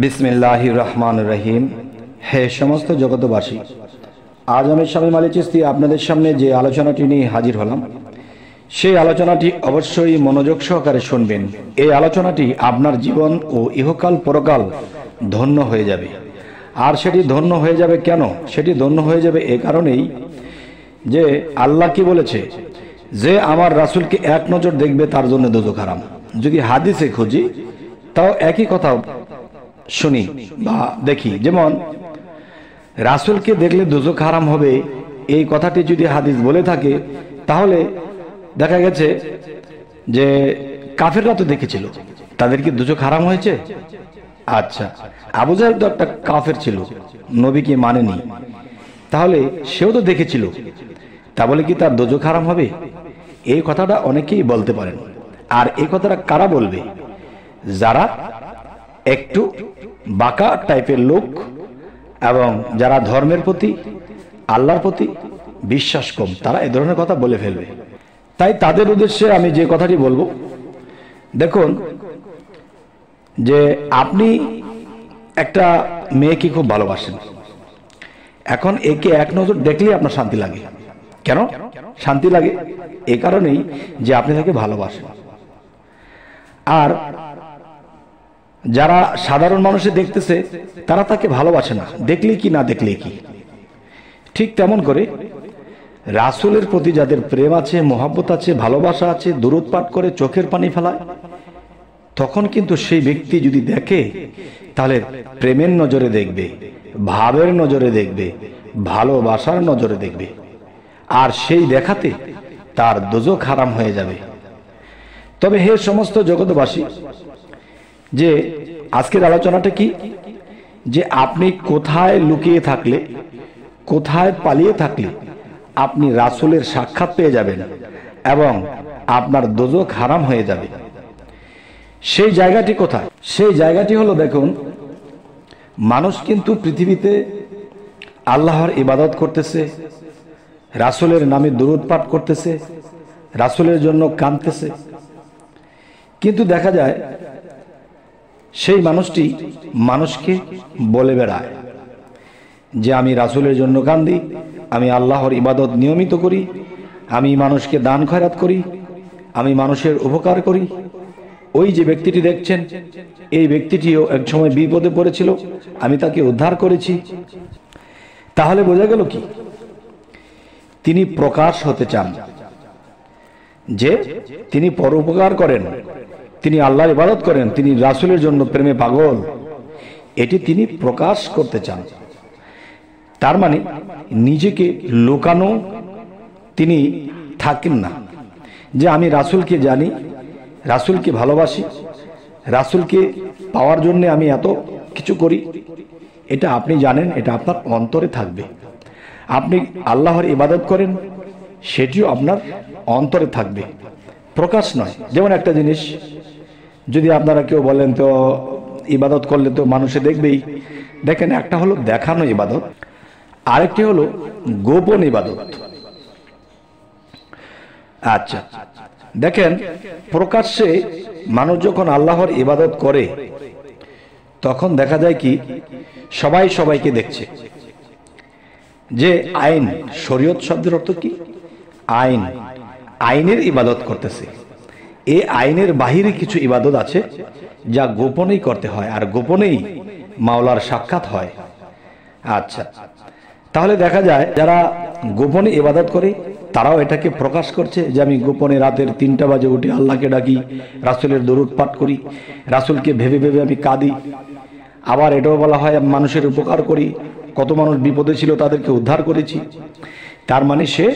বিসমিল্লাহ রহমান রহিম হে সমস্ত জগতবাসী আজ আমি স্বামী মালি চিস্তি আপনাদের সামনে যে আলোচনাটি নিয়ে হাজির হলাম সেই আলোচনাটি অবশ্যই মনোযোগ সহকারে শুনবেন এই আলোচনাটি আপনার জীবন ও ইহকাল পরকাল ধন্য হয়ে যাবে আর সেটি ধন্য হয়ে যাবে কেন সেটি ধন্য হয়ে যাবে এ কারণেই যে আল্লাহ কি বলেছে যে আমার রাসুলকে এক নজর দেখবে তার জন্য দুজক খারাম যদি হাদিসে খুঁজি তাও একই কথা শুনি বা দেখি যেমন রাসুলকে দেখলে দুজক হারাম হবে এই কথাটি যদি হাদিস বলে থাকে তাহলে দেখা গেছে যে কাফেররা তো দেখেছিল তাদেরকে দুজক হারাম হয়েছে আচ্ছা আবু জাহেল তো একটা কাফের ছিল নবীকে মানেনি তাহলে সেও তো দেখেছিল তা বলে কি তার দোজক হারাম হবে এই কথাটা অনেকেই বলতে পারেন আর এই কথাটা কারা বলবে যারা একটু বাঁকা টাইপের লোক এবং যারা ধর্মের প্রতি আল্লাহর প্রতি বিশ্বাস কম তারা এ ধরনের কথা বলে ফেলবে তাই তাদের উদ্দেশ্যে আমি যে কথাটি বলবো দেখুন যে আপনি একটা মেয়েকে খুব ভালোবাসেন এখন একে এক নজর দেখলেই আপনার শান্তি লাগে কেন শান্তি লাগে এ কারণেই যে আপনি তাকে ভালোবাসেন আর যারা সাধারণ মানুষে দেখতেছে তারা তাকে ভালোবাসে না দেখলে কি না দেখলে কি ঠিক তেমন করে রাসুলের প্রতি যাদের প্রেম আছে মহাব্বত আছে ভালোবাসা আছে দূরোৎপাট করে চোখের পানি ফেলায় তখন কিন্তু সেই ব্যক্তি যদি দেখে তাহলে প্রেমের নজরে দেখবে ভাবের নজরে দেখবে ভালোবাসার নজরে দেখবে আর সেই দেখাতে তার দোজো খারাম হয়ে যাবে তবে হে সমস্ত জগৎবাসী যে আজকের আলোচনাটা কি যে আপনি কোথায় লুকিয়ে থাকলে কোথায় পালিয়ে থাকলে আপনি রাসুলের সাক্ষাৎ পেয়ে যাবেন এবং আপনার দোজক হারাম হয়ে যাবে সেই জায়গাটি কোথায় সেই জায়গাটি হলো দেখুন মানুষ কিন্তু পৃথিবীতে আল্লাহর ইবাদত করতেছে রাসুলের নামে দরুদ পাঠ করতেছে রাসুলের জন্য কাঁদতেছে কিন্তু দেখা যায় সেই মানুষটি মানুষকে বলে বেড়ায় যে আমি রাসুলের জন্য কান্দি আমি আল্লাহর ইবাদত নিয়মিত করি আমি মানুষকে দান খয়রাত করি আমি মানুষের উপকার করি ওই যে ব্যক্তিটি দেখছেন এই ব্যক্তিটিও একসময় বিপদে পড়েছিল আমি তাকে উদ্ধার করেছি তাহলে বোঝা গেল কি তিনি প্রকাশ হতে চান যে তিনি পরোপকার করেন তিনি আল্লাহর ইবাদত করেন তিনি রাসুলের জন্য প্রেমে পাগল এটি তিনি প্রকাশ করতে চান তার মানে নিজেকে লোকানো তিনি থাকেন না যে আমি রাসুলকে জানি রাসুলকে ভালোবাসি রাসুলকে পাওয়ার জন্য আমি এত কিছু করি এটা আপনি জানেন এটা আপনার অন্তরে থাকবে আপনি আল্লাহর ইবাদত করেন সেটিও আপনার অন্তরে থাকবে প্রকাশ নয় যেমন একটা জিনিস যদি আপনারা কেউ বলেন তো ইবাদত করলে তো মানুষে দেখবেই দেখেন একটা হলো দেখানো ইবাদত আরেকটি হলো গোপন ইবাদত আচ্ছা দেখেন প্রকাশ্যে মানুষ যখন আল্লাহর ইবাদত করে তখন দেখা যায় কি সবাই সবাইকে দেখছে যে আইন শরীয়ত শব্দের অর্থ কি আইন আইনের ইবাদত করতেছে এ আইনের বাহিরে কিছু ইবাদত আছে যা গোপনেই করতে হয় আর গোপনেই মাওলার সাক্ষাৎ হয় আচ্ছা তাহলে দেখা যায় যারা গোপনে ইবাদত করে তারাও এটাকে প্রকাশ করছে যে আমি গোপনে রাতের তিনটা বাজে উঠে আল্লাহকে ডাকি রাসুলের দরুদ পাঠ করি রাসুলকে ভেবে ভেবে আমি কাঁদি আবার এটাও বলা হয় মানুষের উপকার করি কত মানুষ বিপদে ছিল তাদেরকে উদ্ধার করেছি তার মানে সে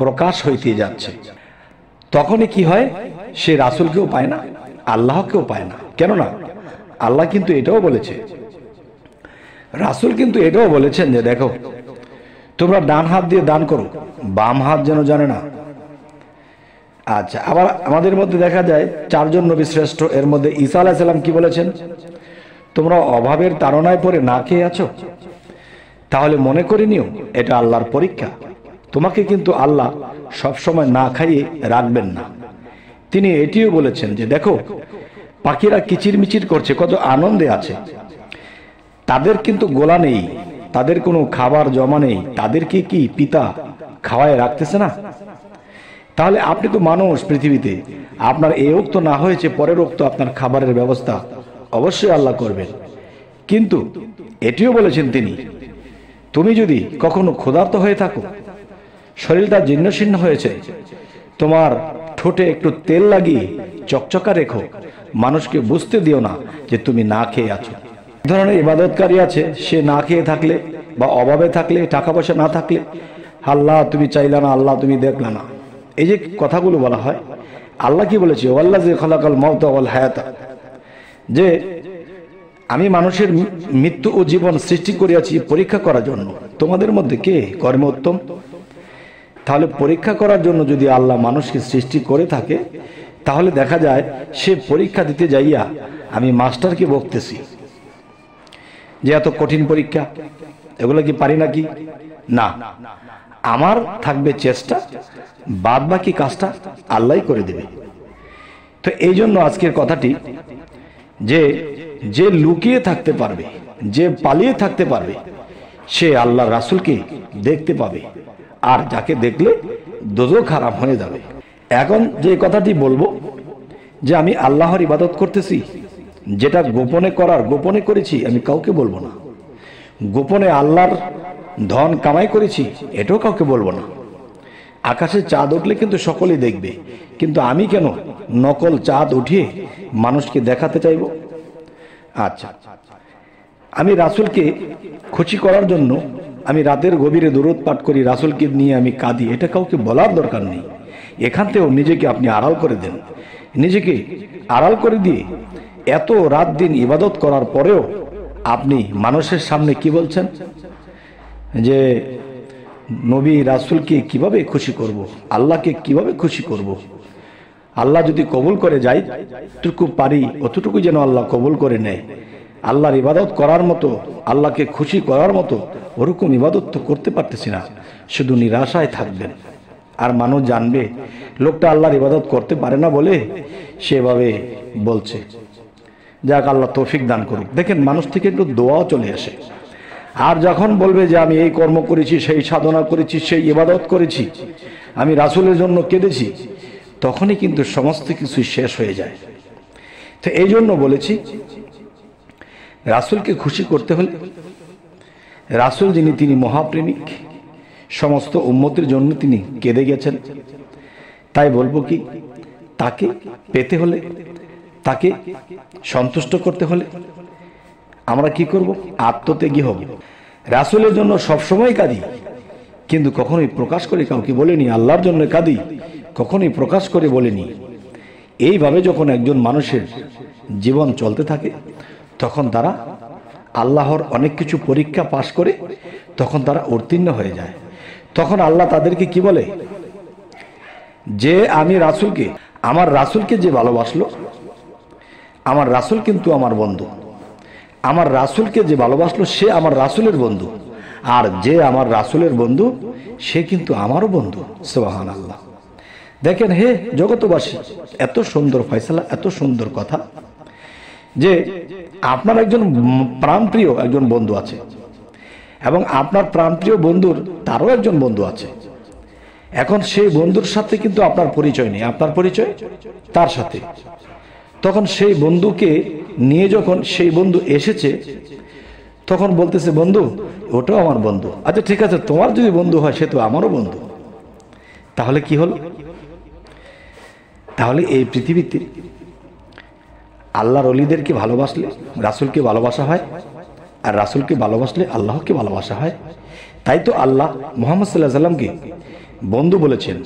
প্রকাশ হইতে যাচ্ছে তখনই কি হয় সে রাসুলকেও পায় না আল্লাহকেও পায় না কেননা আল্লাহ কিন্তু এটাও বলেছে রাসুল কিন্তু এটাও বলেছেন যে দেখো তোমরা ডান হাত দিয়ে দান করো বাম হাত যেন জানে না আচ্ছা আবার আমাদের মধ্যে দেখা যায় চারজন নবী শ্রেষ্ঠ এর মধ্যে ঈসা আলাহিসাল্লাম কি বলেছেন তোমরা অভাবের তাড়নায় পড়ে না খেয়ে আছো তাহলে মনে করে নিও এটা আল্লাহর পরীক্ষা তোমাকে কিন্তু আল্লাহ সবসময় না খাইয়ে রাখবেন না তিনি এটিও বলেছেন যে দেখো পাখিরা কিচিরমিচির করছে কত আনন্দে আছে তাদের কিন্তু গোলা নেই তাদের কোনো খাবার জমা নেই তাদেরকে কি পিতা খাওয়ায় রাখতেছে না তাহলে আপনি তো মানুষ পৃথিবীতে আপনার এ রক্ত না হয়েছে পরের রক্ত আপনার খাবারের ব্যবস্থা অবশ্যই আল্লাহ করবেন কিন্তু এটিও বলেছেন তিনি তুমি যদি কখনো ক্ষুধার্ত হয়ে থাকো শরীরটা জীর্ণশীর্ণ হয়েছে তোমার ঠোঁটে একটু তেল লাগিয়ে চকচকা রেখো মানুষকে বুঝতে দিও না যে তুমি না খেয়ে আছো এক ধরনের ইবাদতকারী আছে সে না খেয়ে থাকলে বা অভাবে থাকলে টাকা পয়সা না থাকলে আল্লাহ তুমি চাইলে না আল্লাহ তুমি দেখলে না এই যে কথাগুলো বলা হয় আল্লাহ কি বলেছে ও আল্লাহ যে খলাকাল মত অল হায়াতা যে আমি মানুষের মৃত্যু ও জীবন সৃষ্টি করিয়াছি পরীক্ষা করার জন্য তোমাদের মধ্যে কে কর্মোত্তম উত্তম তাহলে পরীক্ষা করার জন্য যদি আল্লাহ মানুষকে সৃষ্টি করে থাকে তাহলে দেখা যায় সে পরীক্ষা দিতে যাইয়া আমি মাস্টারকে বকতেছি যে এত কঠিন পরীক্ষা এগুলো কি পারি নাকি না আমার থাকবে চেষ্টা বাদ বাকি কাজটা আল্লাহ করে দেবে তো এই জন্য আজকের কথাটি যে যে লুকিয়ে থাকতে পারবে যে পালিয়ে থাকতে পারবে সে আল্লাহ রাসুলকে দেখতে পাবে আর যাকে দেখলে দোজো খারাপ হয়ে যাবে এখন যে কথাটি বলবো যে আমি আল্লাহর ইবাদত করতেছি যেটা গোপনে করার গোপনে করেছি আমি কাউকে বলবো না গোপনে আল্লাহর ধন কামাই করেছি এটাও কাউকে বলবো না আকাশে চাঁদ উঠলে কিন্তু সকলেই দেখবে কিন্তু আমি কেন নকল চাঁদ উঠিয়ে মানুষকে দেখাতে চাইব আচ্ছা আমি রাসুলকে খুশি করার জন্য আমি রাতের গভীরে দূরত পাঠ করি রাসুলকে নিয়ে আমি কাঁদি এটা কাউকে বলার দরকার নেই এখান থেকেও নিজেকে আপনি আড়াল করে দেন নিজেকে আড়াল করে দিয়ে এত রাত দিন ইবাদত করার পরেও আপনি মানুষের সামনে কি বলছেন যে নবী রাসুলকে কিভাবে খুশি করব। আল্লাহকে কিভাবে খুশি করব। আল্লাহ যদি কবুল করে যাই যতটুকু পারি অতটুকু যেন আল্লাহ কবুল করে নেয় আল্লাহর ইবাদত করার মতো আল্লাহকে খুশি করার মতো ওরকম ইবাদত তো করতে পারতেছি না শুধু নিরাশায় থাকবেন আর মানুষ জানবে লোকটা আল্লাহর ইবাদত করতে পারে না বলে সেভাবে বলছে যাক আল্লাহ তৌফিক দান করুক দেখেন মানুষ থেকে একটু দোয়াও চলে আসে আর যখন বলবে যে আমি এই কর্ম করেছি সেই সাধনা করেছি সেই ইবাদত করেছি আমি রাসুলের জন্য কেঁদেছি তখনই কিন্তু সমস্ত কিছু শেষ হয়ে যায় তো এই জন্য বলেছি রাসুলকে খুশি করতে হলে রাসুল যিনি তিনি মহাপ্রেমিক সমস্ত উন্মতির জন্য তিনি কেঁদে গেছেন তাই বলবো কি তাকে পেতে হলে তাকে সন্তুষ্ট করতে হলে আমরা কি করব আত্মত্যাগী হব রাসুলের জন্য সবসময় কাঁদি কিন্তু কখনোই প্রকাশ করে কাউকে বলেনি আল্লাহর জন্য কাঁদি কখনোই প্রকাশ করে বলেনি এইভাবে যখন একজন মানুষের জীবন চলতে থাকে তখন তারা আল্লাহর অনেক কিছু পরীক্ষা পাশ করে তখন তারা উত্তীর্ণ হয়ে যায় তখন আল্লাহ তাদেরকে কি বলে যে আমি রাসুলকে আমার রাসুলকে যে ভালোবাসলো আমার রাসুল কিন্তু আমার বন্ধু আমার রাসুলকে যে ভালোবাসলো সে আমার রাসুলের বন্ধু আর যে আমার রাসুলের বন্ধু সে কিন্তু আমারও বন্ধু সোহান আল্লাহ দেখেন হে জগতবাসী এত সুন্দর ফয়সালা এত সুন্দর কথা যে আপনার একজন প্রাণপ্রিয় একজন বন্ধু আছে এবং আপনার প্রাণপ্রিয় বন্ধুর তারও একজন বন্ধু আছে এখন সেই বন্ধুর সাথে কিন্তু আপনার পরিচয় নেই আপনার পরিচয় তার সাথে তখন সেই বন্ধুকে নিয়ে যখন সেই বন্ধু এসেছে তখন বলতেছে বন্ধু ওটাও আমার বন্ধু আচ্ছা ঠিক আছে তোমার যদি বন্ধু হয় সে তো আমারও বন্ধু তাহলে কি হল তাহলে এই পৃথিবীতে আল্লাহর অলিদেরকে ভালোবাসলে রাসুলকে ভালোবাসা হয় আর রাসুলকে ভালোবাসলে আল্লাহকে ভালোবাসা হয় তাই তো আল্লাহ মোহাম্মদ সাল্লাহ সাল্লামকে বন্ধু বলেছেন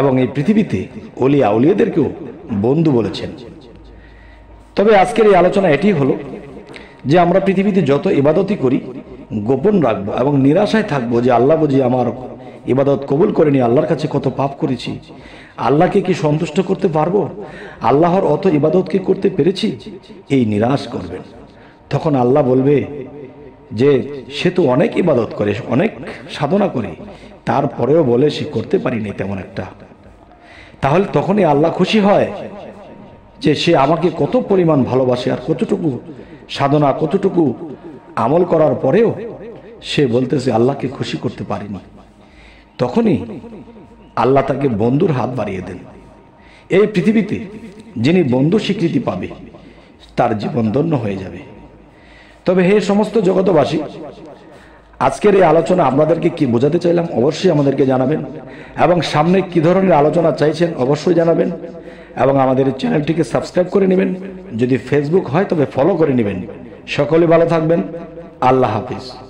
এবং এই পৃথিবীতে অলি আউলিয়াদেরকেও বন্ধু বলেছেন তবে আজকের এই আলোচনা এটি হলো যে আমরা পৃথিবীতে যত ইবাদতই করি গোপন রাখবো এবং নিরাশায় থাকবো যে আল্লাহ বুঝি আমার ইবাদত কবুল করিনি আল্লাহর কাছে কত পাপ করেছি আল্লাহকে কি সন্তুষ্ট করতে পারবো আল্লাহর অত ইবাদত কি করতে পেরেছি এই নিরাশ করবেন তখন আল্লাহ বলবে যে সে তো অনেক ইবাদত করে অনেক সাধনা করে তারপরেও বলে সে করতে পারিনি তেমন একটা তাহলে তখনই আল্লাহ খুশি হয় যে সে আমাকে কত পরিমাণ ভালোবাসে আর কতটুকু সাধনা কতটুকু আমল করার পরেও সে বলতেছে আল্লাহকে খুশি করতে পারিনি তখনই আল্লাহ তাকে বন্ধুর হাত বাড়িয়ে দেন এই পৃথিবীতে যিনি বন্ধু স্বীকৃতি পাবে তার জীবন ধন্য হয়ে যাবে তবে হে সমস্ত জগতবাসী আজকের এই আলোচনা আপনাদেরকে কি বোঝাতে চাইলাম অবশ্যই আমাদেরকে জানাবেন এবং সামনে কি ধরনের আলোচনা চাইছেন অবশ্যই জানাবেন এবং আমাদের চ্যানেলটিকে সাবস্ক্রাইব করে নেবেন যদি ফেসবুক হয় তবে ফলো করে নেবেন সকলে ভালো থাকবেন আল্লাহ হাফিজ